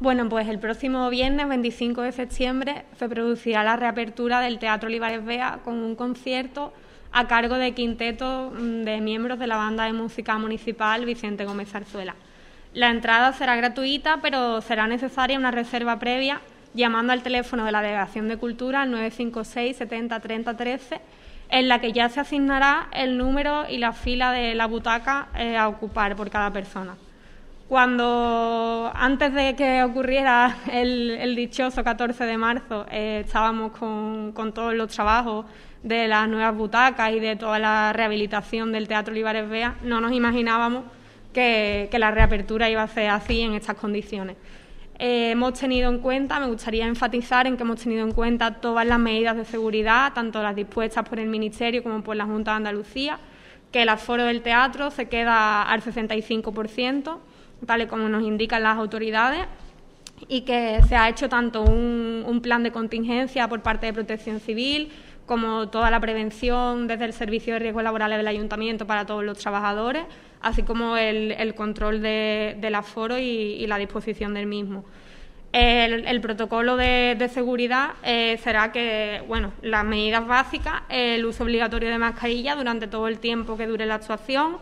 Bueno, pues el próximo viernes 25 de septiembre se producirá la reapertura del Teatro Olivares Bea con un concierto a cargo de quinteto mm, de miembros de la banda de música municipal Vicente Gómez Arzuela. La entrada será gratuita, pero será necesaria una reserva previa llamando al teléfono de la Delegación de Cultura al 956 70 13, en la que ya se asignará el número y la fila de la butaca eh, a ocupar por cada persona. Cuando antes de que ocurriera el, dichoso 14 de marzo, eh, estábamos con, todos los trabajos de las nuevas butacas y de toda la rehabilitación del Teatro Olivares Vea, no nos imaginábamos que, la reapertura iba a ser así en estas condiciones. Eh, hemos tenido en cuenta, me gustaría enfatizar en que hemos tenido en cuenta todas las medidas de seguridad, tanto las dispuestas por el Ministerio como por la Junta de Andalucía, que el aforo del teatro se queda al 65%, tal como nos indican las autoridades, y que se ha hecho tanto un, plan de contingencia por parte de Protección Civil como toda la prevención desde el Servicio de Riesgos Laborales del Ayuntamiento para todos los trabajadores, así como el, control del aforo y, la disposición del mismo. El, protocolo de, seguridad eh, será que, bueno, las medidas básicas, el uso obligatorio de mascarilla durante todo el tiempo que dure la actuación,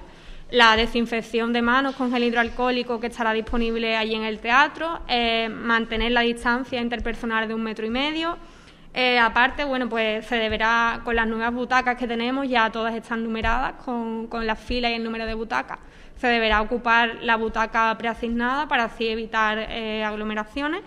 la desinfección de manos con gel hidroalcohólico que estará disponible allí en el teatro, eh, mantener la distancia interpersonal de un metro y medio. Eh, aparte, bueno, pues se deberá, con las nuevas butacas que tenemos, ya todas están numeradas con, con las filas y el número de butacas, se deberá ocupar la butaca preasignada para así evitar eh, aglomeraciones.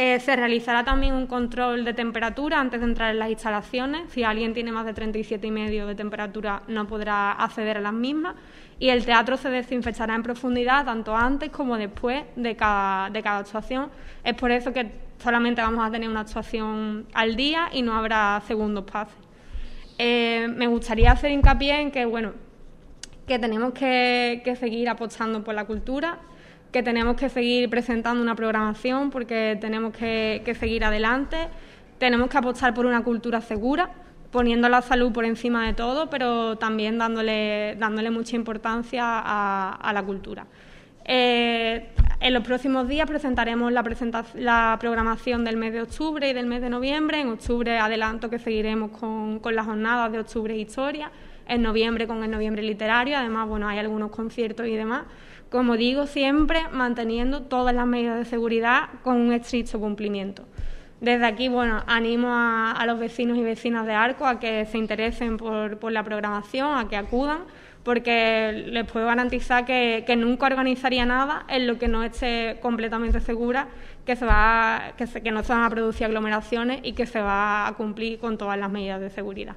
Eh, se realizará también un control de temperatura antes de entrar en las instalaciones. Si alguien tiene más de 37,5 de temperatura, no podrá acceder a las mismas. Y el teatro se desinfectará en profundidad tanto antes como después de cada, actuación. Es por eso que solamente vamos a tener una actuación al día y no habrá segundos pases. Eh, me gustaría hacer hincapié en que, bueno, que tenemos que, que seguir apostando por la cultura que tenemos que seguir presentando una programación porque tenemos que, seguir adelante, tenemos que apostar por una cultura segura, poniendo la salud por encima de todo, pero también dándole, mucha importancia a, la cultura. Eh, en los próximos días presentaremos la, programación del mes de octubre y del mes de noviembre. En octubre adelanto que seguiremos con, con las jornadas de octubre e historia en noviembre con el noviembre literario, además, bueno, hay algunos conciertos y demás. Como digo, siempre manteniendo todas las medidas de seguridad con un estricto cumplimiento. Desde aquí, bueno, animo a, los vecinos y vecinas de Arco a que se interesen por, la programación, a que acudan, porque les puedo garantizar que, nunca organizaría nada en lo que no esté completamente segura que, se va, que, que no se van a producir aglomeraciones y que se va a cumplir con todas las medidas de seguridad.